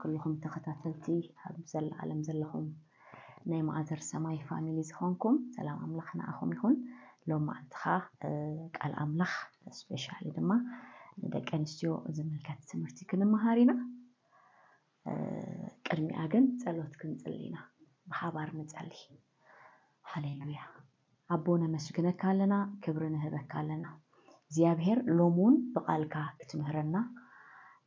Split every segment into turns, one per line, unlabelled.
ኩልኹም ተኸታተልቲ ኣብ ዘላ ዓለም ዘለኹም ናይ ማእዘር ሰማይ ፋሚሊ ዝኾንኩም ሰላም ኣምላኽ ንኣኹም ይኹን ሎም መዓልትኻ ቃል ኣምላኽ ስፔሻሊ ድማ ንደቂ ኣንስትዮ ዝምልከት ትምህርቲ ክንምሃር ኢና ቅድሚኣ ግን ፀሎት ክንጽሊ ኢና ብሓባር ንፀሊ ሃሌሉያ ኣቦ ነመስግነካ ኣለና ክብሪ ንህበካ ኣለና እግዚኣብሄር ሎም እውን ብቓልካ ክትምህረና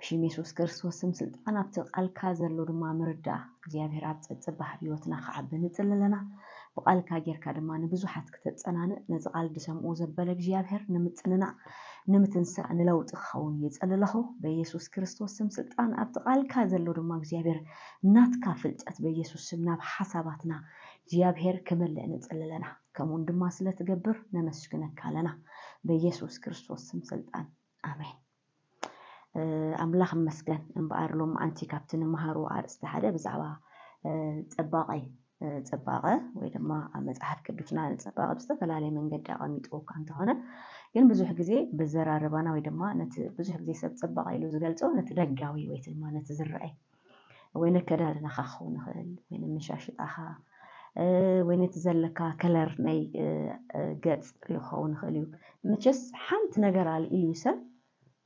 ሽም የሱስ ክርስቶስ ስም ስልጣን ኣብቲ ቃልካ ዘሎ ድማ ምርዳ እግዚኣብሄር ኣብ ፀፅባ ሂወትና ከዓ ብንፅል ኣለና ብቃልካ ጌርካ ድማ ንብዙሓት ክተፀናንእ ነዚ ቃል ድሰምዑ ዘበለ እግዚኣብሄር ንምፅንናዕ ንምትንሳእ ንለውጢ ክኸውን ይፅል ኣለኹ በኢየሱስ ክርስቶስ ስም ስልጣን ኣብቲ ቃልካ ዘሎ ድማ እግዚኣብሄር ናትካ ፍልጠት በኢየሱስ ስም ናብ ሓሳባትና እግዚኣብሄር ክመልእ ንፅል ኣለና ከምኡውን ድማ ስለትገብር ነመስግነካ ኣለና በኢየሱስ ክርስቶስ ስም ስልጣን ኣሜን ኣምላኽ መስገን እምበኣር ሎም ኣንቲ ካብቲ ንምሃሮ ኣርእስቲ ሓደ ብዛዕባ ፅባቐ ፅባቐ ወይ ድማ ኣብ መፅሓፍ ቅዱስና ንፅባቐ ብዝተፈላለየ መንገዲ ኣቐሚጡ ካ እንተኾነ ግን ብዙሕ ግዜ ብዘራርባና ወይ ድማ ነቲ ብዙሕ ግዜ ሰብ ፅባቐ ኢሉ ዝገልፆ ነቲ ደጋዊ ወይ ድማ ነቲ ዝረአ ወይ ነከዳድናካ ክኸውን ይኽእል ወይ ንምሻሽጣኻ ወይ ነቲ ዘለካ ከለር ናይ ገፅ ክኸውን ይኽእል እዩ መቸስ ሓንቲ ነገር ኣልኢሉ ሰብ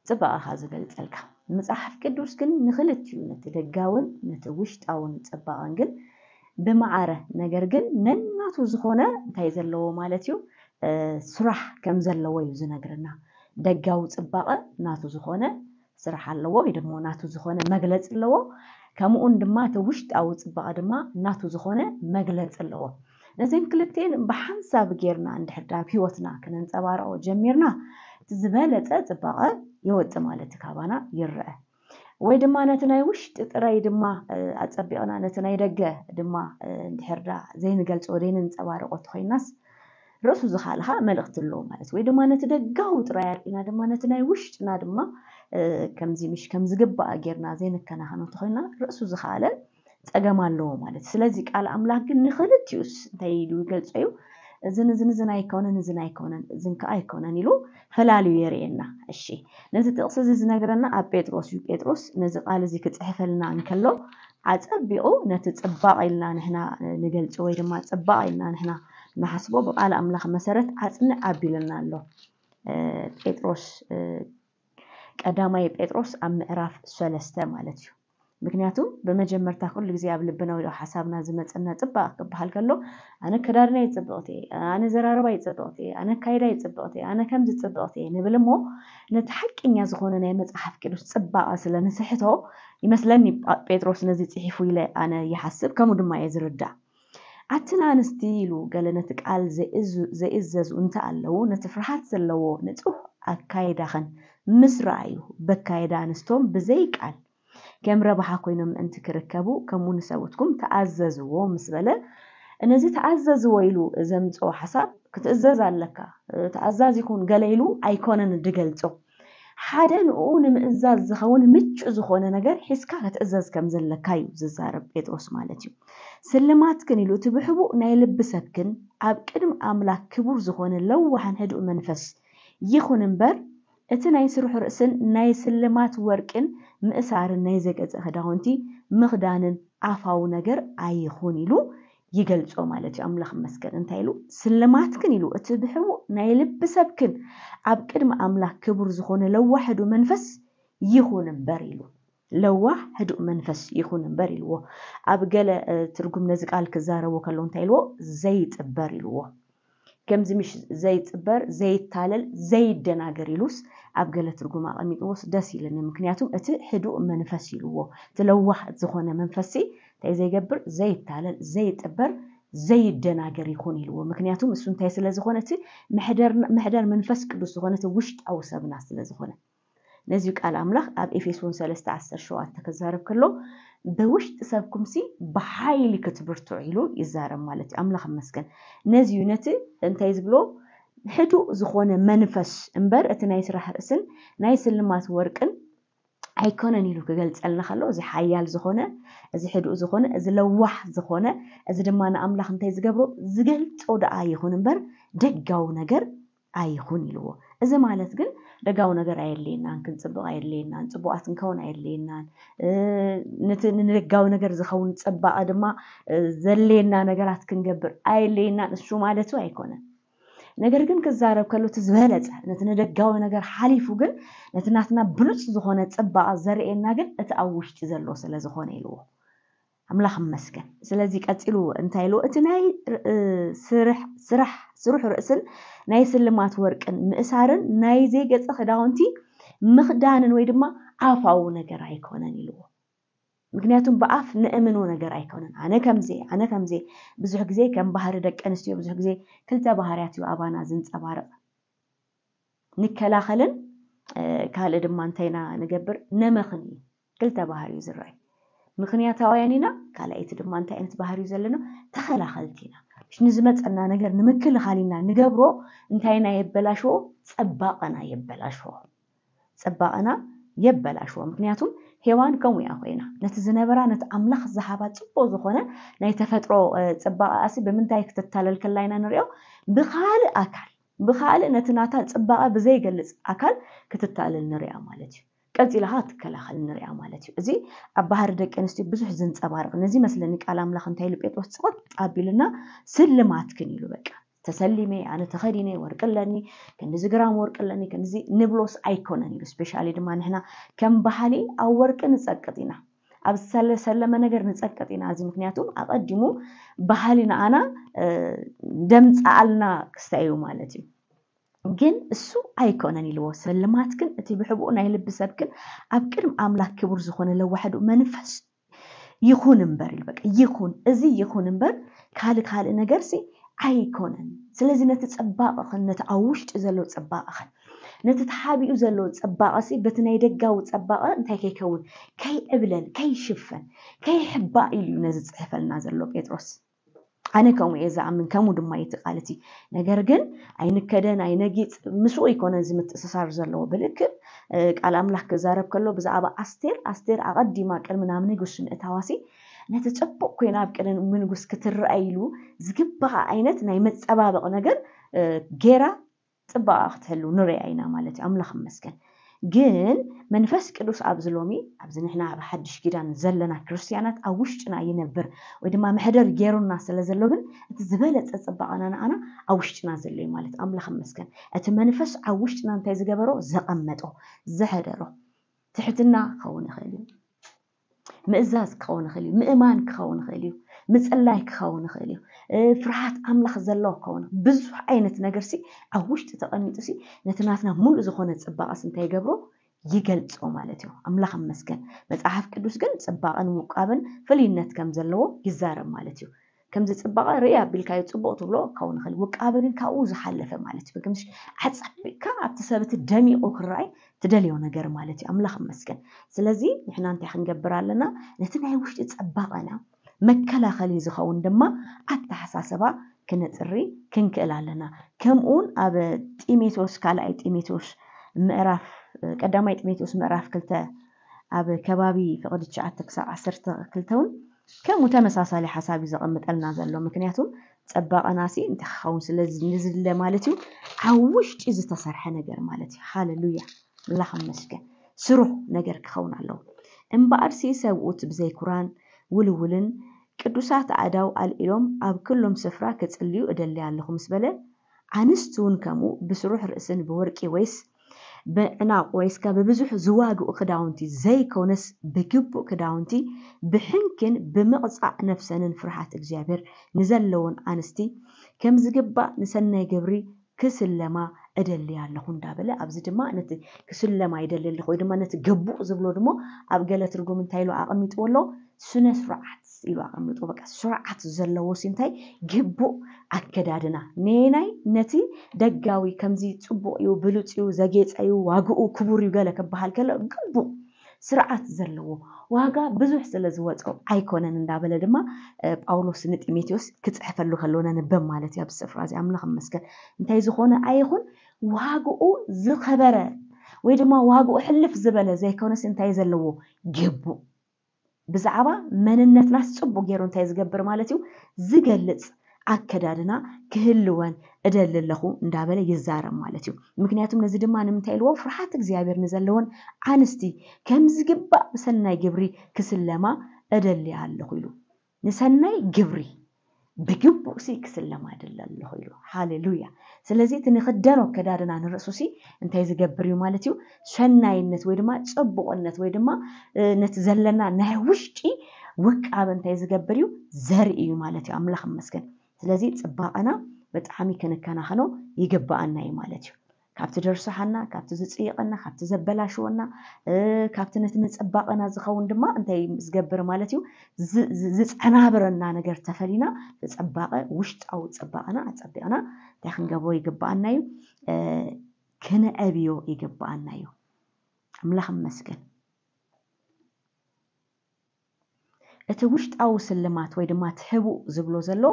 ፅባቐኻ ዝገልፀልካ መፅሓፍ ቅዱስ ግን ንክልትኡ ነቲ ደጋውን ነቲ ውሽጣውን ፅባቐን ግን ብማዕረ ነገር ግን ነናቱ ዝኾነ እንታይ ዘለዎ ማለት እዩ ስራሕ ከም ዘለዎ እዩ ዝነግርና ደጋዊ ፅባቐ ናቱ ዝኾነ ስራሕ ኣለዎ ወይ ድማ ናቱ ዝኾነ መግለፂ ኣለዎ ከምኡን ድማ እቲ ውሽጣዊ ፅባቐ ድማ ናቱ ዝኾነ መግለፂ ኣለዎ ነዘን ክልተን ብሓንሳብ ጌርና እንድሕር ዳብ ሂወትና ክነንፀባርቆ ጀሚርና እቲ ዝበለፀ ፅባቐ ይወፅ ማለት ካባና ይረአ ወይ ድማ ነቲ ናይ ውሽጢ ጥራይ ድማ ኣፀቢቕና ነቲ ናይ ደገ ድማ እንድሕር ዘይንገልፆ ዘይንንፀባርቆት ኮይናስ ርእሱ ዝካልካ መልእክቲ ኣለዎ ማለት ወይ ድማ ነቲ ደጋዊ ጥራይ ኣርኢና ድማ ነቲ ናይ ውሽጥና ድማ ከምዚ ምሽ ከም ዝግባእ ጌርና ዘይንከናኸኖ እንተኮይና ርእሱ ዝከኣለ ፀገም ኣለዎ ማለት ስለዚ ቃል ኣምላክ ግን ንክልትዩስ እንታይ ኢሉ ይገልፆ እዩ ዝንዝንዝን ኣይከውነን እዝን ኣይከውነን እዝን ከዓ ኣይከውነን ኢሉ ፈላለዩ የርእየና እሺ ነዚ ጥቕሲ እዚ ዝነገረና ኣብ ጴጥሮስ እዩ ጴጥሮስ ነዚ ቃል እዚ ክፅሕፈልና እንከሎ ኣፀቢቑ ነቲ ፅባቅ ኢልና ንሕና ንገልፂ ወይ ድማ ፅባቅ ኢልና ንሕና ንሓስቦ ብቃል ኣምላኽ መሰረት ኣፅንዕ ኣቢለና ኣሎ ጴጥሮስ ቀዳማይ ጴጥሮስ ኣብ ምዕራፍ ሰለስተ ማለት እዩ ምክንያቱም ብመጀመርታ ኩሉ ግዜ ኣብ ልብና ወይ ሓሳብና ዝመፀና ፅባቅ ክበሃል ከሎ ኣነ ኣከዳድናይ ፅብቕቲ እየ ኣነ ዘራርባይ ፅብቕቲ እየ ኣነ ካይዳ ፅብቕቲ እየ ኣነ ከምዚ ፅብቕቲ እየ ንብል ሞ ነቲ ሓቂኛ ዝኮነ ናይ መፅሓፍ ቅዱስ ፅባቐ ንስሕቶ ይመስለኒ ጴጥሮስ ነዚ ፅሒፉ ኢለ ኣነ ይሓስብ ከምኡ ድማ እየ ዝርዳእ ኣትን ኣንስቲ ኢሉ ገለ ነቲ ቃል ዘእዘዙ እንተ ኣለው ነቲ ፍርሃት ዘለዎ ንፁህ ኣካይዳኸን ምስ ረኣዩ በካይዳ ኣንስቶም ብዘይ ቃል ከም ረብሓ ኮይኖም ምእንቲ ክርከቡ ከምኡ ንሰብትኩም ተኣዘዝዎ ምስ በለ እነዚ ተኣዘዝዎ ኢሉ ዘምፅኦ ሓሳብ ክትእዘዝ ኣለካ ተኣዛዝ ይኹን ገለ ኢሉ ኣይኮነን ድገልፆ ሓደ ንኡ ንምእዛዝ ዝኸውን ምቹእ ዝኾነ ነገር ሒዝካ ክትእዘዝ ከም ዘለካ እዩ ዝዛረብ ጴጥሮስ ማለት እዩ ስልማት ግን ኢሉ እቲ ብሕቡእ ናይ ልቢ ሰብ ግን ኣብ ቅድሚ ኣምላክ ክቡር ዝኾነ ለዋሓን ህድኡ መንፈስ ይኹን እምበር እቲ ናይ ስሩሕ ርእስን ናይ ስልማት ወርቅን ምእሳርን ናይ ዘገፀ ክዳውንቲ ምኽዳንን ኣፋዊ ነገር ኣይኹን ኢሉ ይገልፆ ማለት እዩ ኣምላኽ መስገን እንታይ ኢሉ ስልማት ክን ኢሉ እቲ ብሕቡ ናይ ልቢ ሰብ ግን ኣብ ቅድሚ ኣምላኽ ክቡር ዝኾነ ለዋሕ ህዱእ መንፈስ ይኹን እምበር ኢሉ ለዋ ህዱእ መንፈስ ይኹን እምበር ኢልዎ ኣብ ገለ ትርጉም ነዚ ቃል ክዛረቦ ከሎ እንታይ ኢልዎ ዘይጥበር ኢልዎ ከምዚ ዘይፅበር ዘይታለል ዘይደናገር ኢሉስ ኣብ ገለ ትርጉም ኣቐሚጥዎስ ደስ ኢለኒ ምክንያቱም እቲ ሕዱእ መንፈስ ኢልዎ እቲ ዝኾነ መንፈሲ እንታይ ዘይገብር ዘይታለል ዘይጥበር ዘይደናገር ይኹን ኢልዎ ምክንያቱም እሱ እንታይ ስለዝኾነ እቲ ምሕደር መንፈስ ቅዱስ ዝኾነ እቲ ውሽጣዊ ሰብና ስለዝኾነ ነዚ ቃል ኣምላኽ ኣብ ኤፌሶን 3 317 ክዛረብ ከሎ ብውሽጢ ሰብኩም ሲ ብሓይሊ ክትብርቱ ኢሉ ይዛረብ ማለት እዩ ኣምላኽ መስገን ነዚ እዩ ነቲ እንታይ ዝብሎ ሕዱእ ዝኾነ መንፈስ እምበር እቲ ናይ ስራሕ ርእስን ናይ ስልማት ወርቅን ኣይኮነን ኢሉ ክገልፀልና ከሎ እዚ ሓያል ዝኾነ እዚ ሕድኡ ዝኾነ እዚ ለዋሕ ዝኾነ እዚ ድማ ንኣምላኽ እንታይ ዝገብሮ ዝገልፆ ደኣ ይኹን እምበር ደጋዊ ነገር ኣይኹን ኢልዎ እዚ ማለት ግን ደጋዊ ነገር ኣየድልየናን ክንፅብቅ ኣየድልየናን ፅቡቃት ክንከውን ኣየድልየናን ነቲ ንደጋዊ ነገር ዝኸውን ፅባቐ ድማ ዘለየና ነገራት ክንገብር ኣየድልየናን እሱ ማለት ኣይኮነን ነገር ግን ክዛረብ ከሎ እቲ ዝበለፀ ነቲ ንደጋዊ ነገር ሓሊፉ ግን ነቲ ናትና ብሉፅ ዝኮነ ፅባቀ ዘርእየና ግን እቲ ኣብ ውሽጢ ዘሎ ስለዝኮነ ኢልዎ ኣምላኽ መስገን ስለዚ ቀፂሉ እንታይ ኢሉ እቲ ናይ ስራሕ ስሩሕ ርእስን ናይ ስልማት ወርቅን ምእሳርን ናይ ዘይገፀ ክዳውንቲ ምኽዳንን ወይ ድማ ኣፋዊ ነገር ኣይኮነን ኢልዎ ምክንያቱም ብኣፍ ንእምኖ ነገር ኣይኮነን ኣነ ከምዘ ኣነ ከምዘ ብዙሕ ግዜ ከም ባህሪ ደቂ ኣንስትዮ ብዙሕ ግዜ ክልተ ባህርያት እዩ ኣባና ዝንፀባርቕ ንከላኸልን ካልእ ድማ እንታይና ንገብር ነመኽን እዩ ክልተ ባህር እዩ ዝረአዩ ምክንያታውያን ኢና ካልኣይቲ ድማ እንታይ ዓይነት ባህር እዩ ዘለና ተኸላኸልቲ ኢና ንዝመፀና ነገር ንምክልኻል ኢና ንገብሮ እንታይና የበላሽዎ ፀባቐና የበላሽዎ ፀባቐና የበላሽዎ ምክንያቱም ሄዋን ከምኡ እያ ኮይና ነቲ ዝነበራ ነቲ ኣምላኽ ዝሃባ ፅቡቅ ዝኾነ ናይ ተፈጥሮ ፅባቐ ኣሲ ብምንታይ ክተታለል ከላ ኢና ንሪኦ ብካልእ ኣካል ብካልእ ነቲ ናታ ፅባቐ ብዘይገልፅ ኣካል ክትታለል ንሪኣ ማለት እዩ ቀፂ ቀፂልካ ትከላኸል ንሪያ ማለት እዩ እዚ ኣብ ባህሪ ደቂ ኣንስትዮ ብዙሕ ዝንፀባርቕ ነዚ መስለኒ ቃል ኣምላኽ እንታይ ኢሉ ጴጥሮስ ፅቆት ጣቢሉና ስልማት ግን ኢሉ በቃ ተሰሊመ ኣነ ተኸዲነ ወርቅለኒ ኣለኒ ከምዚ ግራም ወርቅለኒ ኣለኒ ከምዚ ንብሎስ ኣይኮነን ኢሉ ስፔሻሊ ድማ ንሕና ከም ባህሊ ኣብ ወርቂ ንፀቅጥ ኢና ኣብ ዝሰለመ ነገር ንፀቀጥ ኢና እዚ ምክንያቱ ኣቐዲሙ ባህሊ ንኣና ደምፃኣልና ኣልና ክስተ እዩ ማለት እዩ ግን እሱ ኣይኮነን ኢልዎ ስልማት ግን እቲ ብሕቡኡ ናይ ልቢ ሰብ ግን ኣብ ቅድሚ ኣምላክ ክቡር ዝኮነ ለዋሕዱ መንፈስ ይኹን እምበር ኢሉ በቃ ይኹን እዚ ይኹን እምበር ካልእ ካልእ ነገር ሲ ኣይኮነን ስለዚ ነቲ ፅባቐኽን ነቲ ኣብ ውሽጢ ዘሎ ፅባቐኽን ነቲ ተሓቢኡ ዘሎ ፅባቐ ሲ በቲ ናይ ደጋዊ ፅባቐ እንታይ ከይከውን ከይዕብለን ከይሽፈን ከይሕባእ ኢሉ እዩ ነዚ ፅሕፈልና ዘሎ ጴጥሮስ ኣነ ከምኡ እየ ዝኣምን ከምኡ ድማ ይትቃልቲ ነገር ግን ኣይንከደን ኣይነጊፅ ምስኡ ኣይኮነን ዝምትእስሳር ዘለዎ ብልክዕ ቃል ኣምላክ ክዛረብ ከሎ ብዛዕባ ኣስቴር ኣስቴር ኣቐዲማ ቅድሚ ናብ ንጉስ ምእታዋሲ ነቲ ፅቡቅ ኮይና ኣብ ቅድሚ ንጉስ ክትረኣይ ኢሉ ዝግባእ ዓይነት ናይ መፀባበቕ ነገር ጌራ ፅባቃ ክትህሉ ንሪኣ ኢና ማለት እዩ ኣምላኽ መስገን ግን መንፈስ ቅዱስ ኣብዚ ሎሚ ኣብዚ ንሕና ኣብ ሓድሽ ጊዳን ዘለና ክርስትያናት ኣብ ውሽጢና ይነብር ወይ ድማ ምሕደር ገይሩና ስለ ዘሎ ግን እቲ ዝበለፀ ፅባቐና ንኣና ኣብ ውሽጢና ዘሎ እዩ ማለት ኣምላኽ መስገን እቲ መንፈስ ኣብ ውሽጥና እንታይ ዝገበሮ ዘቐመጦ ዘሕደሮ ትሕትና ክኸውን ይኽእል እዩ ምእዛዝ ክኸውን ይኽእል እዩ ምእማን ክኸውን ይኽእል እዩ ምፅላይ ክኸውን ይኽእል እዩ ፍርሃት ኣምላኽ ዘለዎ ክኸውን ብዙሕ ዓይነት ነገር ሲ ኣብ ውሽጢ ተቐሚጡ ሲ ነቲ ናትና ሙሉእ ዝኾነ ፅባቐስ እንታይ ይገብሮ ይገልፆ ማለት እዩ ኣምላኽ መስገን መፅሓፍ ቅዱስ ግን ፅባቐን ውቃብን ፍልይነት ከም ዘለዎ ይዛረብ ማለት እዩ ከምዚ ፅባቐ ርኢ ኣቢልካዮ ፅቡቅ ትብሎ ክኸውን ይኽእል ውቃብንን ካብኡ ዝሓለፈ ማለት እዩ ከምሽ ኣፀቢቅካ ኣብቲ ሰብቲ ደሚቑ ክረኣይ ትደልዮ ነገር ማለት እዩ ኣምላኽ መስገን ስለዚ ንሕና እንታይ ክንገብር ኣለና ነቲ ናይ ውሽጢ ፀባቐና መከላኸሊ ዝኸውን ድማ ኣተሓሳስባ ክንፅሪ ክንክእል ኣለና ከምኡውን ኣብ ጢሞቴዎስ ካልኣይ ጢሞቴዎስ ምዕራፍ ቀዳማይ ጢሞቴዎስ ምዕራፍ ክልተ ኣብ ከባቢ ፍቅዲ ትሽዓተ ክሳብ ዓሰርተ ክልተ እውን ከምኡ ተመሳሳሊ ሓሳብ እዩ ዘቐምጠልና ዘሎ ምክንያቱ ፀባቐና ሲ እንታይ ክኸውን ስለንዝድለ ማለት እዩ ኣብ ውሽጢ ዝተሰርሐ ነገር ማለት እዩ ሃለሉያ ምላኽ ስሩሕ ነገር ክኸውን ኣለዎ እምበኣርሲ ሰብኡት ብዘይኩራን ውልውልን ቅዱሳት ኣእዳው ኣልዒሎም ኣብ ኩሎም ስፍራ ክፅልዩ እደሊ ኣለኹ ምስ በለ ኣንስቲ እውን ከምኡ ብስሩሕ ርእስን ብወርቂ ወይስ ብዕናቅ ወይስካ ብብዙሕ ዝዋግኡ ክዳውንቲ ዘይኮነስ ብግቡእ ክዳውንቲ ብሕንክን ብምቕፃዕ ነፍሰንን ፍርሓት እግዚኣብሔር ንዘለዎን ኣንስቲ ከም ዝግባእ ንሰናይ ግብሪ ክስለማ እደሊ እደልያለሁ እንዳበለ ኣብዚ ድማ ነቲ ክስለማ ይደልሊ ወይ ድማ ነቲ ገቡእ ዝብሎ ድሞ ኣብ ገለ ትርጉም እንታይ ኢሉ ኣቐሚጥዎ ኣሎ ስነ ስርዓት ኢሉ ኣቐሚጡ በቃ ስርዓት ዘለዎ ሲ እንታይ ግቡእ ኣከዳድና ነናይ ነቲ ደጋዊ ከምዚ ፅቡቅ እዩ ብሉፅ እዩ ዘጌፀ እዩ ዋግኡ ክቡር እዩ ገለ ክበሃል ከሎ ግቡእ ስርዓት ዘለዎ ዋጋ ብዙሕ ስለ ዝወፀ ኣይኮነን እንዳበለ ድማ ጳውሎስ ንጢሞቴዎስ ክፅሕፈሉ ከሎ ነንበብ ማለት እዩ ኣብ ስፍራ እዚ ኣምላክ መስከን እንታይ ዝኾነ ኣይኹን ዋግኡ ዝኸበረ ወይ ድማ ዋግኡ ሕልፍ ዝበለ ዘይኮነስ እንታይ ዘለዎ ግቡእ ብዛዕባ መንነትናስ ፅቡቅ ገይሩ እንታይ ዝገብር ማለት እዩ ዝገልፅ ኣከዳድና ክህልወን እደሊ ኣለኹ እንዳበለ ይዛረብ ማለት እዩ ምክንያቱም ነዚ ድማ ንምንታይ ኢልዎ ፍርሓት እግዚኣብሔር ንዘለዎን ኣንስቲ ከም ዝግባእ ብሰናይ ግብሪ ክስለማ እደሊ ኣለኹ ኢሉ ንሰናይ ግብሪ ብግቡእ ሲ ክስለማድለ ኣለኹ ኢሉ ሃሌሉያ ስለዚ እቲ ንክደኖ ከዳድና ንርእሱ ሲ እንታይ ዝገብር እዩ ማለት እዩ ሸናይነት ወይ ድማ ፅቡቅነት ወይ ድማ ነቲ ዘለና ናይ ውሽጢ ውቃብ እንታይ ዝገብር እዩ ዘርኢ እዩ ማለት እዩ ኣምላኽ መስገን ስለዚ ፅባቐና ብጣዕሚ ክንከናኸኖ ይግባኣና እዩ ማለት እዩ ካብቲ ደርሶሓና ካብቲ ዝፅይቐና ካብቲ ዘበላሽወና ካብቲ ነቲ ንፅባቐና ዝኸውን ድማ እንታይ ዝገብር ማለት እዩ ዝፀናብረና ነገር ተፈሊና ፅባቐ ውሽጣዊ ፅባቐና ኣፀቢቕና እንታይ ክንገብሮ ይግባኣና እዩ ክንዕብዮ ይግባኣና እዩ ኣምላኽ መስገን እቲ ውሽጣዊ ስልማት ወይ ድማ ትህቡ ዝብሎ ዘሎ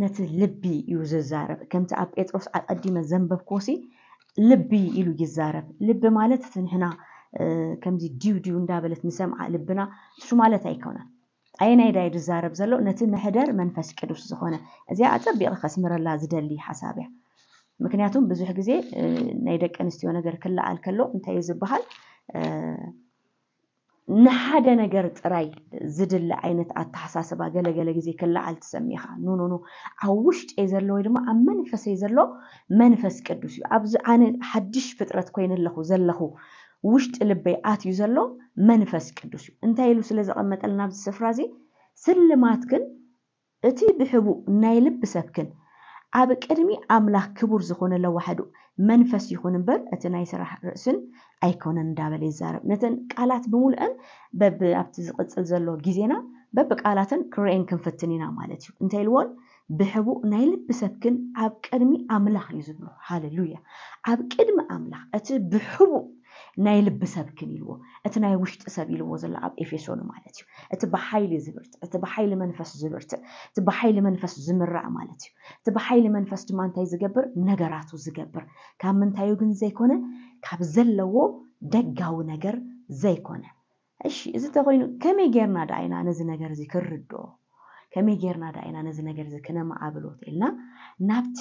ነቲ ልቢ እዩ ዝዛርብ ከምቲ ኣብ ጴጥሮስ ኣቀዲመ ዘንበብኮሲ ልቢ ኢሉ ይዛረብ ልቢ ማለት እቲ ንሕና ከምዚ ድዩ ድዩ እንዳበለት ንሰምዓ ልብና ንሱ ማለት ኣይኮነን ዳይ ዝዛረብ ዘሎ ነቲ ምሕደር መንፈስ ቅዱስ ዝኾነ እዚኣ ኣፀቢቕ ከስምረላ ዝደሊ ሓሳብ እያ ምክንያቱም ብዙሕ ግዜ ናይ ደቂ ኣንስትዮ ነገር ክለዓል ከሎ እንታይ እዩ ዝበሃል ንሓደ ነገር ጥራይ ዝድለ ዓይነት ኣተሓሳስባ ገለገለ ግዜ ክላዓል ትሰሚ ኢኻ ኖኖኖ ኣብ ውሽጠይ ዘሎ ወይ ድማ ኣብ መንፈሰይ ዘሎ መንፈስ ቅዱስ እዩ ኣብዚ ኣነ ሓድሽ ፍጥረት ኮይኑ ኣለኹ ዘለኹ ውሽጢ ልበይ ኣትዩ ዘሎ መንፈስ ቅዱስ እዩ እንታይ ኢሉ ስለ ዘቐመጠልና ኣብዚ ስፍራ እዚ ስልማት ግን እቲ ብሕቡእ ናይ ልቢ ሰብክን ኣብ ቅድሚ ኣምላኽ ክቡር ዝኾነ ለዋሕዱ መንፈስ ይኹን እምበር እቲ ናይ ስራሕ ርእስን ኣይኮነን እንዳበለ ይዛረብ ነተን ቃላት በብ ኣብቲ ዝቅፅል ዘሎ ግዜና በብ ቃላትን ክርአን ክንፍትን ኢና ማለት እዩ እንታይ ኢልዎን ብሕቡእ ናይ ልቢ ሰብ ግን ኣብ ቅድሚ ኣምላኽ እዩ ዝብሎ ሃሌሉያ ኣብ ቅድሚ ኣምላኽ እቲ ብሕቡእ ናይ ልቢ ሰብ ክንኢልዎ እቲ ናይ ውሽጢ ሰብ ኢልዎ ዘሎ ኣብ ኤፌሶን ማለት እዩ እቲ ብሓይሊ ዝብርትዕ እቲ ብሓይሊ መንፈስ ዝብርትዕ እቲ ብሓይሊ መንፈስ ዝምራዕ ማለት እዩ እቲ ብሓይሊ መንፈስ ድማ እንታይ ዝገብር ነገራቱ ዝገብር ካብ ምንታዩ ግን ዘይኮነ ካብ ዘለዎ ደጋዊ ነገር ዘይኮነ እሺ እዚ ተኮይኑ ከመይ ጌርና ዳ ኢና ነዚ ነገር እዚ ክንርድኦ ከመይ ጌርና ዳ ኢና ነዚ ነገር እዚ ክነማዕብሎ ኢልና ናብቲ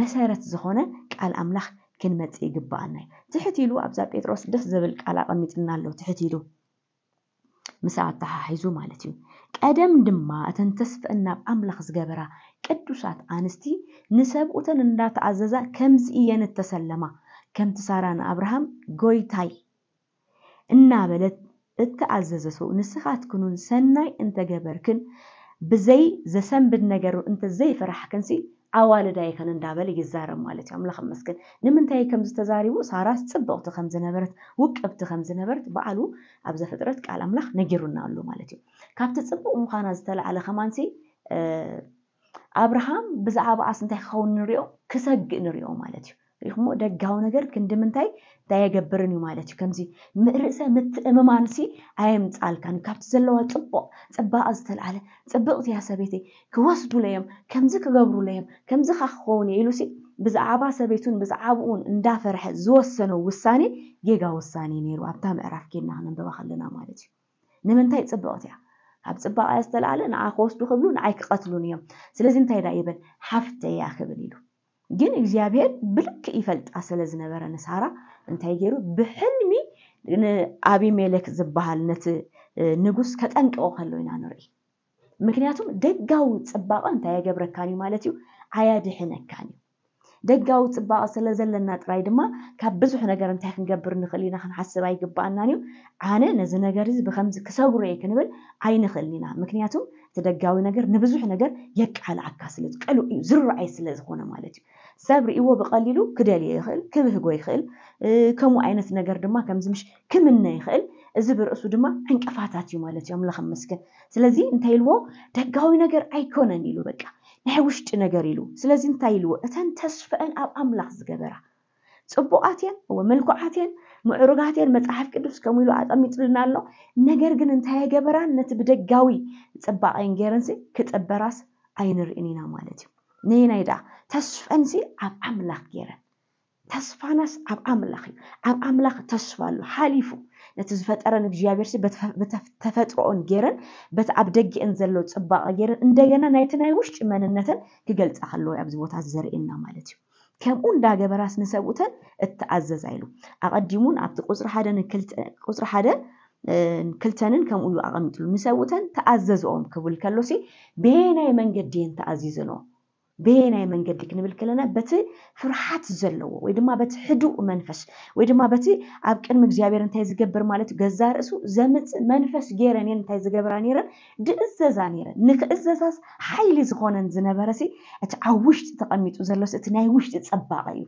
መሰረት ዝኮነ ቃል ኣምላኽ ክንመፅ ይግባአና እዩ ትሕት ኢሉ ኣብዛ ጴጥሮስ ደስ ዝብል ቃል ኣቐሚጥልና ኣለው ትሕት ኢሉ ምስ ኣተሓሒዙ ማለት እዩ ቀደም ድማ እተን ተስፍአን ናብ ኣምላኽ ዝገበራ ቅዱሳት ኣንስቲ ንሰብኡተን እንዳተኣዘዛ ከምዚ እየን እተሰለማ ከምቲ ሳራ ንኣብርሃም ጎይታይ እናበለት እተኣዘዘቶ ንስኻትክኑን ሰናይ እንተገበርክን ብዘይ ዘሰንብድ ነገር እንተዘይፈራሕክንሲ ኣዋልዳይ ከን እንዳበለ ይዛረብ ማለት እዩ ኣምላኽ መስገን ንምንታይ ከም ዝተዛሪቡ ሳራስ ፅብቕቲ ከም ዝነበረት ውቅብቲ ከም ዝነበረት በዓሉ ኣብ ዘፈጥረት ቃል ኣምላኽ ነጊሩና ኣሉ ማለት እዩ ካብቲ ፅቡቅ ምዃና ዝተላዕለ ከማንሲ ኣብርሃም ብዛዕባ ኣስ እንታይ ክኸውን ንሪኦ ክሰግእ ንሪኦ ማለት እዩ ደግሞ ደጋው ነገር ክንድምንታይ ዳየገብርን እዩ ማለት እዩ ከምዚ ምርእሰ ርእሰ ምትእምማንሲ ኣየምፃልካን ካብቲ ዘለዋ ፅቡቅ ፅባቐ ዝተለዓለ ፅብቕቲ እያ ሰበይተይ ክወስዱለዮም ከምዚ ክገብሩለዮም ከምዚ ካ ክኸውን እየ ኢሉ ሲ ብዛዕባ ሰበይቱን ብዛዕባኡን እንዳፈርሐ ዝወሰኖ ውሳኒ ጌጋ ውሳኒ ነይሩ ኣብታ ምዕራፍ ጌና ክንንብባ ከለና ማለት እዩ ንምንታይ ፅብቕቲ እያ ኣብ ፅባቐ ዝተለዓለ ንዓ ክወስዱ ክብሉ ንዓይ ክቀትሉን እዮም ስለዚ እንታይ ዳ ይብል ሓፍተያ ክብል ኢሉ ግን እግዚአብሔር ብልክ ይፈልጣ ስለ ዝነበረ ንሳራ እንታይ ገይሩ ብሕልሚ ንኣብሜሌክ ዝበሃል ነቲ ንጉስ ከጠንቅቆ ከሎ ኢና ንርኢ ምክንያቱም ደጋዊ ፅባቐ እንታይ የገብረካን እዩ ማለት እዩ ኣያድሕነካን እዩ ደጋዊ ፅባቐ ስለ ዘለና ጥራይ ድማ ካብ ብዙሕ ነገር እንታይ ክንገብር ንኽእል ኢና ክንሓስብ ኣይግባአናን እዩ ኣነ ነዚ ነገር እዚ ብከምዚ ክሰጉሮ እየ ክንብል ኣይንኽእልን ኢና ምክንያቱም እቲ ደጋዊ ነገር ንብዙሕ ነገር የቃልዓካ ስለ ቀልዕ እዩ ዝረኣይ ስለ ዝኮነ ማለት እዩ ሰብ ርእዎ ብቀሊሉ ክደልዮ ይኽእል ክብህጎ ይኽእል ከምኡ ዓይነት ነገር ድማ ከምዚ ምሽ ክምነ ይኽእል እዚ ብርእሱ ድማ ዕንቅፋታት እዩ ማለት እዮም ለክምስክን ስለዚ እንታይ ኢልዎ ደጋዊ ነገር ኣይኮነን ኢሉ በቃ ናይ ውሽጢ ነገር ኢሉ ስለዚ እንታይ ኢልዎ እተን ተስፍአን ኣብ ኣምላኽ ዝገበራ ፅቡቓትየን መልኩዓትየን ምዕሩጋትን መፅሓፍ ቅዱስ ከምኡ ኢሉ ኣጠሚጥልና ኣሎ ነገር ግን እንታይ የገበራን ነቲ ብደጋዊ ፅባቐን ጌይረንሲ ክጥበራስ ኣይንርእን ኢና ማለት እዩ ነየናይ ደኣ ተስፈአንሲ ኣብ ኣምላኽ ገይረን ተስፋናስ ኣብ ኣምላኽ እዩ ኣብ ኣምላኽ ተስፋ ኣሎ ሓሊፉ ነቲ ዝፈጠረን እግዚኣብሔር ሲ ተፈጥሮኦን ገይረን በቲ ኣብ ደጊአን ዘሎ ፅባቐ ገይረን እንደገና ናይቲ ናይ ውሽጢ መንነተን ክገልፃ ከለዎ ኣብዚ ቦታ ዘርእየና ማለት እዩ ከምኡ እንዳገበራስ ንሰብኡተን እተኣዘዛ ኢሉ ኣቐዲሙን ኣብቲ ቁፅሪ ሓደ ክልተንን ከምኡ እዩ ኣቐሚጥሉ ንሰብኡተን ተኣዘዝኦም ክብል ከሎሲ ብናይ መንገዲየን ተኣዚዘንዎም ብሄናይ መንገዲ ክንብል ከለና በቲ ፍርሓት ዘለዎ ወይ ድማ በቲ ሕዱእ መንፈስ ወይ ድማ በቲ ኣብ ቅድሚ እግዚኣብሔር እንታይ ዝገብር ማለት እዩ ገዛ ርእሱ ዘምፅእ መንፈስ ገይረ ነን እንታይ ዝገብራ ነይረን ድእዘዛ ነይረን ንክእዘዛስ ሓይሊ ዝኮነን ዝነበረ ሲ እቲ ኣብ ውሽጢ ተቐሚጡ ዘሎስ እቲ ናይ ውሽጢ ፀባቐ እዩ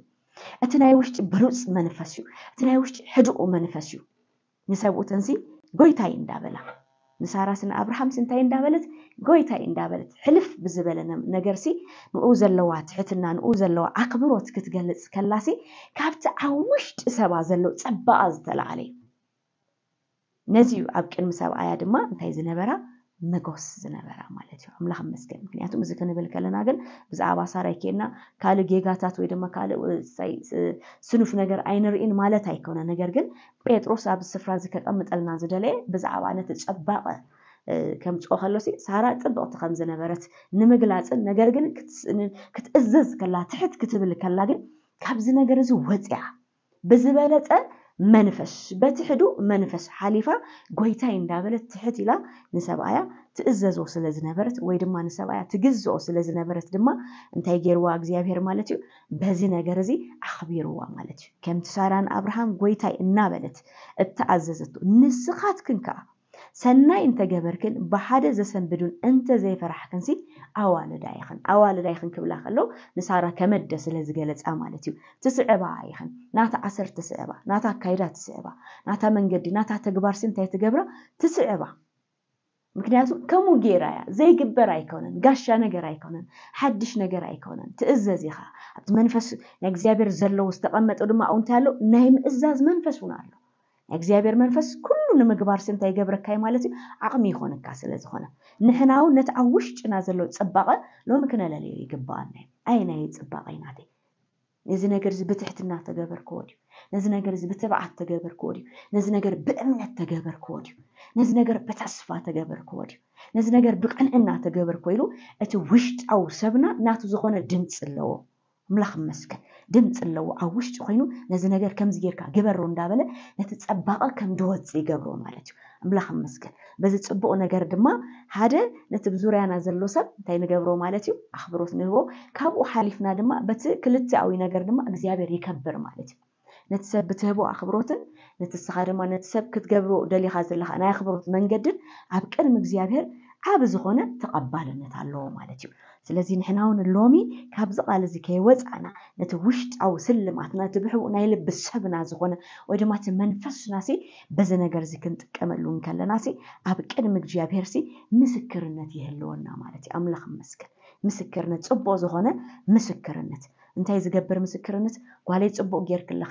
እቲ ናይ ውሽጢ ብሉፅ መንፈስ እዩ እቲ ናይ ውሽጢ ሕድኡ መንፈስ እዩ ንሰብኡት እንሲ ጎይታይ እንዳበላ ንሳራስን ኣብርሃምስ እንታይ እንዳበለት ጎይታይ እንዳበለት ሕልፍ ብዝበለ ነገርሲ ንኡ ዘለዋ ትሕትና ንኡ ዘለዋ ኣክብሮት ክትገልፅ ከላሲ ካብቲ ኣብ ውሽጢ ሰባ ዘሎ ፀባቃ ዝተላዕለ እዩ ነዚ ዩ ኣብ ቅድሚ ሰብኣያ ድማ እንታይ ዝነበራ መጎስ ዝነበራ ማለት እዩ ኣምላኽ መስገን ምክንያቱም እዚ ክንብል ከለና ግን ብዛዕባ ሳራ ይኬድና ካልእ ጌጋታት ወይ ድማ ካልእ ስኑፍ ነገር ኣይንርኢን ማለት ኣይኮነ ነገር ግን ጴጥሮስ ኣብ ስፍራ እዚ ከቀምጠልና ዝደለየ ብዛዕባ ነቲ ፀባቐ ከምፅኦ ከሎ ሳራ ጥብቕቲ ከም ዝነበረት ንምግላፅን ነገር ግን ክትእዘዝ ከላ ትሕት ክትብል ከላ ግን ካብዚ ነገር እዚ ወፅያ ብዝበለፀ መንፈስ በትሕዱ መንፈስ ሓሊፋ ጎይታይ እንዳበለት ትሕት ኢላ ንሰብኣያ ትእዘዞ ስለ ዝነበረት ወይ ድማ ንሰብኣያ ትግዝኦ ስለ ዝነበረት ድማ እንታይ ገይርዋ እግዚኣብሔር ማለት እዩ በዚ ነገር እዚ ኣኽቢርዋ ማለት እዩ ከምቲ ሳራን ኣብርሃም ጎይታይ እናበለት እተኣዘዘቶ ንስኻትክን ከዓ ሰናይ እንተገበርክን ብሓደ ዘሰንብዱን እንተ ዘይፈራሕክን ሲ ኣዋልዳ ይኽን ኣዋልዳ ይኽን ክብላ ከሎ ንሳራ ከመደ ስለ ዝገለፃ ማለት እዩ ትስዕባ ይኽን ናታ ዓሰር ትስዕባ ናታ ኣካይዳ ትስዕባ ናታ መንገዲ ናታ ተግባር ሲ እንታይ ትገብራ ትስዕባ ምክንያቱ ከምኡ ጌራ እያ ዘይግበር ኣይኮነን ጋሻ ነገር ኣይኮነን ሓድሽ ነገር ኣይኮነን ትእዘዝ ኢኻ ኣብቲ መንፈስ ናይ እግዚኣብሔር ዘለዎ ዝተቐመጠ ድማ እውን እንታይ ኣሎ ናይ ምእዛዝ መንፈስ እውን ኣሎ እግዚኣብሔር መንፈስ ኩሉ ንምግባር ስንታይ ገብረካይ ማለት እዩ ዓቕሚ ይኮነካ ስለዝኮነ ንሕናው ነቲ ኣብ ውሽጭና ዘሎ ፅባቐ ሎሚ ክነለለዩ ይግበኣልና እዩ ኣይ ናይ ፅባቐ ኢናተይ ነዚ ነገር እዚ ብትሕትና ተገበርክዎ ድዩ ነዚ ነገር እዚ ብትብዓት ተገበርክዎ ድዩ ነዚ ነገር ብእምነት ተገበርክዎ ድዩ ነዚ ነገር ብተስፋ ተገበርክዎ ድዩ ነዚ ነገር ብቅንዕና ተገበርክዎ ኢሉ እቲ ውሽጣዊ ሰብና ናቱ ዝኮነ ድምፂ ኣለዎ ምላኽ መስከን ድምፂ ኣለዎ ኣብ ውሽጢ ኮይኑ ነዚ ነገር ከምዚ ጌርካ ግበሮ እንዳበለ ነቲ ፀባቐ ከም ድወፅ ይገብሮ ማለት እዩ ምላኽ መስከን በዚ ፅቡቅ ነገር ድማ ሓደ ነቲ ብዙርያና ዘሎ ሰብ እንታይ ንገብሮ ማለት እዩ ኣኽብሮት ንህቦ ካብኡ ሓሊፍና ድማ በቲ ክልትኣዊ ነገር ድማ እግዚኣብሔር ይከብር ማለት እዩ ነቲ ሰብ ብትህቦ ኣኽብሮትን ነቲ ስኻ ድማ ነቲ ሰብ ክትገብሮ ደሊካ ዘለካ ናይ ኣኽብሮት መንገድን ኣብ ቅድሚ እግዚኣብሔር ዓብ ዝኾነ ተቐባልነት ኣለዎ ማለት እዩ ስለዚ ንሕና እውን ሎሚ ካብዚ ቓል እዚ ከይወፃእና ነቲ ውሽጣዊ ስልማትና እቲ ብሕቡእ ናይ ልቢ ሰብና ዝኾነ ወይ ድማ እቲ መንፈስና ሲ በዚ ነገር እዚ ክንጥቀመሉ ከለና ሲ ኣብ ቅድሚ እግዚኣብሄር ሲ ምስክርነት ይህልወና ማለት እዩ ኣምላኽ መስክር ምስክርነት ፅቡቅ ዝኾነ ምስክርነት እንታይ ዝገብር ምስክርነት ጓለይ ፅቡቅ ጌርክለኺ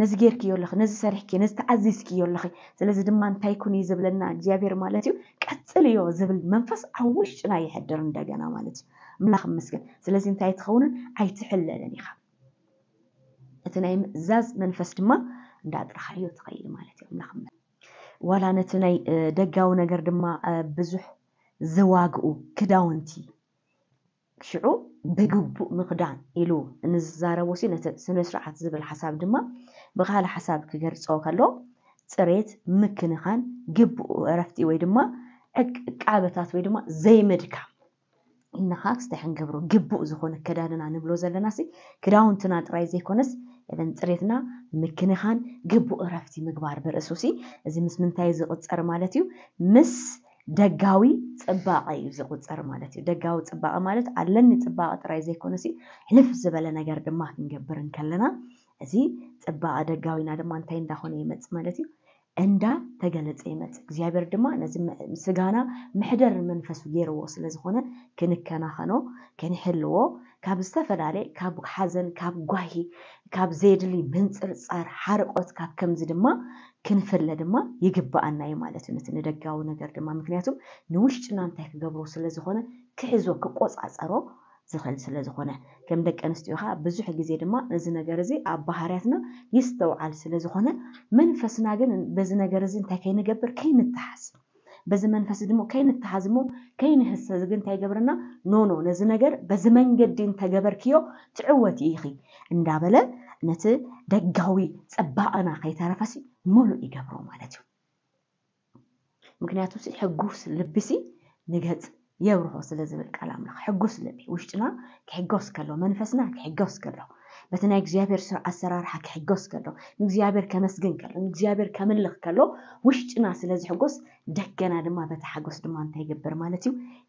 ነዚ ጌርክዮ ኣለኺ ነዚ ሰሪሕክዮ ነዚ ተኣዚዝክዮ ኣለኺ ስለዚ ድማ እንታይ ኩን እዩ ዝብለና እግዚኣብሔር ማለት እዩ ቀፅል እዮ ዝብል መንፈስ ኣብ ውሽጥና ይሕድር እንደገና ማለት እዩ ምላኽ መስገን ስለዚ እንታይ ትኸውንን ኣይትሕለለን ኢኻ እቲ ናይ ምእዛዝ መንፈስ ድማ እንዳጥራኻዮ ትኸይድ ማለት እዩ ኣምላኽ ዋላ ነቲ ናይ ደጋዊ ነገር ድማ ብዙሕ ዝዋግኡ ክዳውንቲ ሽዑ ብግቡእ ምክዳን ኢሉ እንዝዛረቦ ነቲ ስነስርዓት ዝብል ሓሳብ ድማ ብካልእ ሓሳብ ክገልፆ ከሎ ፅሬት ምክንኻን ግቡኡ ዕረፍቲ ወይ ድማ ዕቃበታት ወይ ድማ ዘይምድካ ኢልና ከዓ እንታይ ክንገብሮ ግቡእ ዝኾነ ከዳድና ንብሎ ዘለናሲ ክዳውንትና ጥራይ ዘይኮነስ እን ፅሬትና ምክንኻን ግቡእ ዕረፍቲ ምግባር ብርእሱ ሲ እዚ ምስ ምንታይ ዝቕፀር ማለት እዩ ምስ ደጋዊ ፅባቐ እዩ ዝቁፀር ማለት እዩ። ደጋዊ ፅባቐ ማለት ኣለኒ ፅባቐ ጥራይ ዘይኮነ ሕልፍ ዝበለ ነገር ድማ ክንገብር ከለና እዚ ፅባቐ ደጋዊና ድማ እንታይ እንዳኾነ ይመፅ ማለት እዩ እንዳ ተገለፀ ይመፅ እግዚኣብሔር ድማ ነዚ ስጋና ምሕደር መንፈሱ ገይርዎ ስለዝኾነ ክንከናኸኖ ክንሕልዎ ካብ ዝተፈላለየ ካብ ሓዘን ካብ ጓሂ ካብ ዘየድሊ ምንፅርፃር ሓርቆት ካብ ከምዚ ድማ ክንፍለ ድማ ይግባአና እዩ ማለት እዩ ነቲ ንደጋዊ ነገር ድማ ምክንያቱም ንውሽጥና እንታይ ክገብሮ ስለዝኾነ ክሕዞ ክቆፃፀሮ ዝኽእል ስለ ዝኾነ ከም ደቂ ኣንስትዮ ከዓ ብዙሕ ግዜ ድማ እዚ ነገር እዚ ኣብ ባህርያትና ይስተውዓል ስለ ዝኾነ መንፈስና ግን በዚ ነገር እዚ እንታይ ከይንገብር ከይንተሓዝ በዚ መንፈስ ድሞ ከይንተሓዝ ሞ ከይንህሰዝ ግ እንታይ ገብርና ኖኖ ነዚ ነገር በዚ መንገዲ እንተገበርክዮ ትዕወት ኢኺ እንዳበለ ነቲ ደጋዊ ፀባቐና ከይተረፈሲ ሙሉእ ይገብሮ ማለት እዩ ምክንያቱ ሕጉስ ልቢሲ ንገፅ የብርሆ ስለ ዝብል ቃል ኣምላኽ ሕጉስ ልቢ ውሽጥና ክሕጎስ ከሎ መንፈስና ክሕጎስ ከሎ በቲ ናይ እግዚኣብሔር ኣሰራርሓ ክሕጎስ ከሎ ንእግዚኣብሔር ከመስግን ከሎ ንእግዚኣብሔር ከምልኽ ከሎ ውሽጥና ስለ ዝሕጎስ ደገና ድማ በቲ ሓጎስ ድማ እንታይ ይገብር ማለት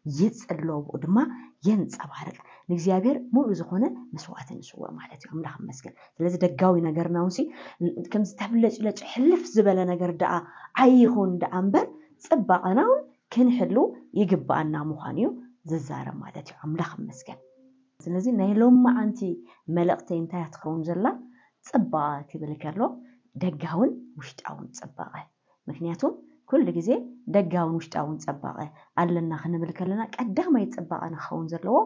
እዩ ይፅለውኡ ድማ የንፀባርቅ ንእግዚኣብሔር ሙሉእ ዝኾነ መስዋዕት ንስውር ማለት እዩ ኣምላኽ መስግን ስለዚ ደጋዊ ነገርና ውሲ ከምዝተብለጭለጭ ሕልፍ ዝበለ ነገር ደኣ ዓይኹን ደኣ እምበር ፅባቐና እውን ክንሕሉ ይግባአና እዩ ዝዛረብ ማለት እዩ ኣምላኽ መስገን ስለዚ ናይ ሎም መዓንቲ መልእኽተይ እንታይ ትኸውን ዘላ ፅባቀ ክብል ከሎ ደጋውን ውሽጣውን ፅባቐ ምክንያቱም ኩሉ ግዜ ደጋውን ውሽጣውን ፅባቐ ኣለና ክንብል ከለና ቀዳማይ ፅባቐ ንክኸውን ዘለዎ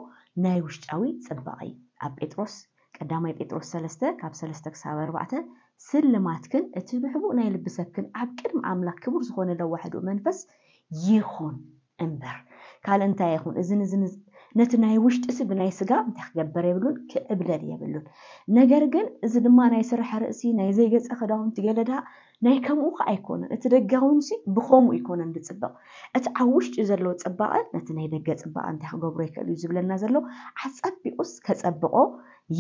ናይ ውሽጣዊ ፅባቐ እዩ ኣብ ጴጥሮስ ቀዳማይ ጴጥሮስ ሰለስተ ካብ ሰለስተ ክሳብ ኣርባዕተ ስልማትክን እቲ ብሕቡእ ናይ ልቢ ኣብ ቅድሚ ኣምላክ ክቡር ዝኾነ ለዋሕድኡ መንፈስ ይኹን እምበር ካልእ እንታይ ይኹን እዚ ነቲ ናይ ውሽጢ ሲ ብናይ ስጋ እንታይ ክገበር የብሉን ክእብለል የብሉን ነገር ግን እዚ ድማ ናይ ስራሕ ርእሲ ናይ ዘይገፀ ክዳውንቲ ገለዳ ናይ ከምኡ ከ ኣይኮነን እቲ ደጋውንሲ ብከምኡ ይኮነን ብፅበቅ እቲ ኣብ ውሽጢ ዘሎ ፅባቐ ነቲ ናይ ደገ ፅባቐ እንታይ ክገብሮ ይክእል እዩ ዝብለና ዘሎ ኣፀቢቑስ ከፀብቆ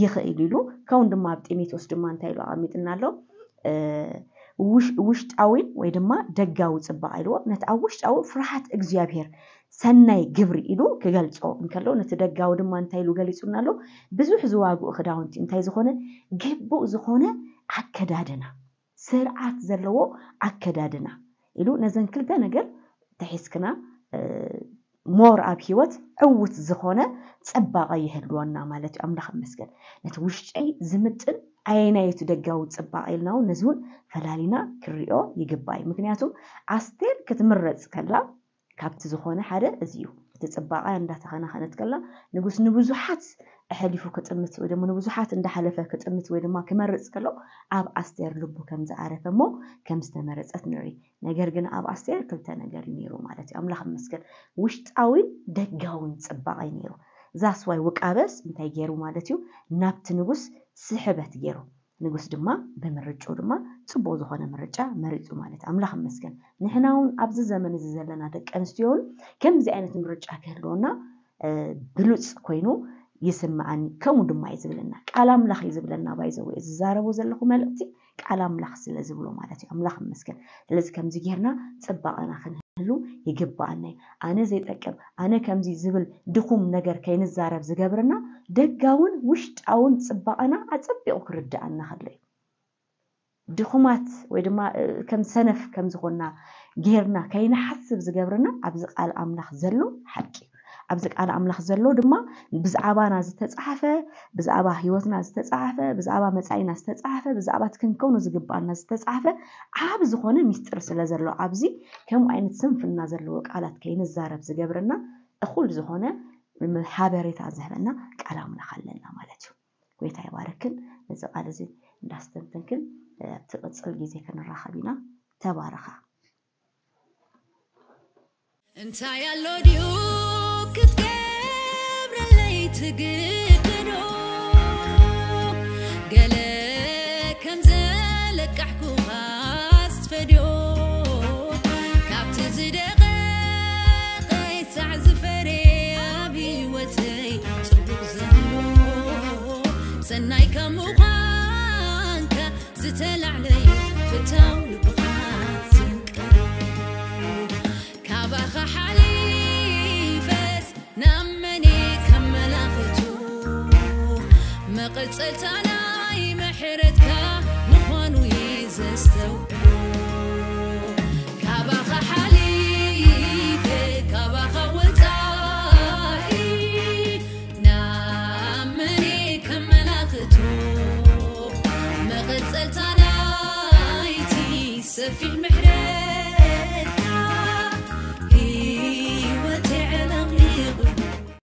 ይኽእል ኢሉ ካብኡ ድማ ኣብ ጢሞቴዎስ ድማ እንታይ ኢሉ ኣቐሚጥና ኣሎ ውሽጣዊ ወይ ድማ ደጋዊ ፅባቀ ኢልዎ ነቲ ኣብ ውሽጣዊ ፍርሃት እግዚኣብሄር ሰናይ ግብሪ ኢሉ ክገልፆ እንከሎ ነቲ ደጋዊ ድማ እንታይ ኢሉ ገሊፁና ኣሎ ብዙሕ ዝዋግኡ ክዳውንቲ እንታይ ዝኾነ ግቡእ ዝኾነ ኣከዳድና ስርዓት ዘለዎ ኣከዳድና ኢሉ ነዘን ክልተ ነገር ተሒዝክና ሞር ኣብ ሂወት ዕውት ዝኾነ ፅባቐ ይህልወና ማለት እዩ ኣምላኽ መስገን ነቲ ውሽጨይ ዝምጥን አየናየቱ ደጋው ጽባኤል ነው ነዝውን ፈላሊና ክሪኦ ይግባእ ምክንያቱም ኣስቴር ክትምረፅ ከላ ካብቲ ዝኾነ ሓደ እዚዩ እዩ እቲ ፅባቐ እንዳተኸናኸነት ከላ ንጉስ ንብዙሓት ኣሕሊፉ ክጥምት ወይ ድማ ንብዙሓት እንዳሓለፈ ክጥምት ወይ ድማ ክመርፅ ከሎ ኣብ ኣስቴር ልቡ ከም ዝኣረፈ ሞ ከም ዝተመረፀት ንርኢ ነገር ግን ኣብ ኣስቴር ክልተ ነገር እዩ ነይሩ ማለት እዩ ኣምላኽ መስገን ውሽጣዊን ደጋውን ፅባቀ እዩ ነይሩ ዛስዋይ ውቃበስ እንታይ ገይሩ ማለት እዩ ናብቲ ንጉስ ስሕበት ገይሩ ንጉስ ድማ ብምርጭኡ ድማ ፅቡቅ ዝኾነ ምርጫ መሪፁ ማለት ኣምላኽ መስገን ንሕና እውን ኣብዚ ዘመን እዚ ዘለና ደቂ ኣንስትዮ እውን ከምዚ ዓይነት ምርጫ ክህልወና ብሉፅ ኮይኑ ይስምዓኒ ከምኡ ድማ እዩ ዝብለና ቃል ኣምላኽ እዩ ዝብለና ባይዘው ዝዛረቦ ዘለኹ መልእክቲ ቃል ኣምላኽ ስለ ዝብሎ ማለት እዩ ኣምላኽ መስገን ስለዚ ከምዚ ጌርና ፅባቐና ክንህ ክህሉ ይግባአነ ኣነ ዘይጠቅም ኣነ ከምዚ ዝብል ድኹም ነገር ከይንዛረብ ዝገብርና ደጋውን ውሽጣውን ፅባቐና ኣፀቢቑ ክርዳአና ከሎ እዩ ድኹማት ወይ ድማ ከም ሰነፍ ከም ዝኾና ጌርና ከይንሓስብ ዝገብርና ኣብዚ ቃል ኣምላኽ ዘሎ ሓቂ ኣብዚ ቃል ኣምላኽ ዘሎ ድማ ብዛዕባና ዝተፃሓፈ ብዛዕባ ሂወትና ዝተፃሓፈ ብዛዕባ መፃኢና ዝተፃሓፈ ብዛዕባ ትክንከውኑ ክንከውኑ ዝተፃሓፈ ዓብ ዝኾነ ሚስጢር ስለ ዘሎ ኣብዚ ከምኡ ዓይነት ስንፍና ዘለዎ ቃላት ከይንዛረብ ዝገብረና እኩል ዝኾነ ሓበሬታ ዝህበና ቃል ኣምላኽ ኣለና ማለት እዩ ጎይታ ይባረክን ነዚ ቃል እዚ እንዳስተንትንክን ኣብቲ ቅፅል ግዜ ክንራኸብ ኢና ተባረኻ እንታይ ኣሎ ድዩ ክትገብረለይ ትግደዶ ገለ ከም ቅፅልታናይ ምሕረትካ ምዃኑ ዘስተውዕሉ ካባኻ ሓሊፈ ካባኻ ወፃኢ ናመኒ ከመላኽቱ መቐፀልታናይቲ ሰፊሕ